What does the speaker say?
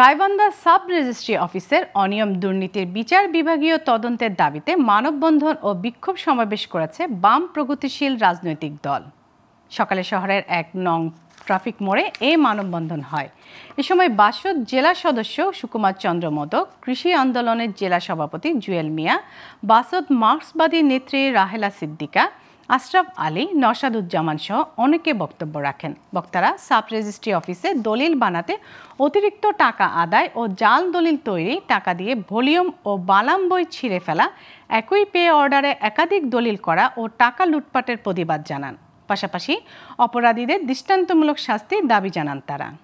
Gaibandha sub registry অফিসের অনিয়ম দুর্নীতির বিচার বিভাগীয় তদন্তের দাবিতে মানববন্ধন ও বিক্ষোভ সমাবেশ করেছে বাম প্রগতিশীল রাজনৈতিক দল সকালে শহরের এক নং ট্রাফিক মোড়ে এ মানববন্ধন হয় এ সময় বাসদ জেলা সদস্য সুকুমার চন্দ্র মোদক কৃষি আন্দোলনের জেলা সভাপতি জুয়েল মিয়া বাসদ মার্ক্সবাদী নেত্রী রাহেলা সিদ্দিকা আশরাফ আলী নশাদুজ্জামান সহ অনেকে বক্তব্য রাখেন বক্তারা সাব রেজিস্ট্রি অফিসে দলিল বানাতে অতিরিক্ত টাকা আদায় ও জাল দলিল তৈরি টাকা দিয়ে ভলিউম ও বালাম বই ছিঁড়ে ফেলা একই পে অর্ডারে একাধিক দলিল করা ও টাকা লুটপাটের প্রতিবাদ জানান পাশাপাশি অপরাধীদের দৃষ্টান্তমূলক শাস্তির দাবি জানান তারা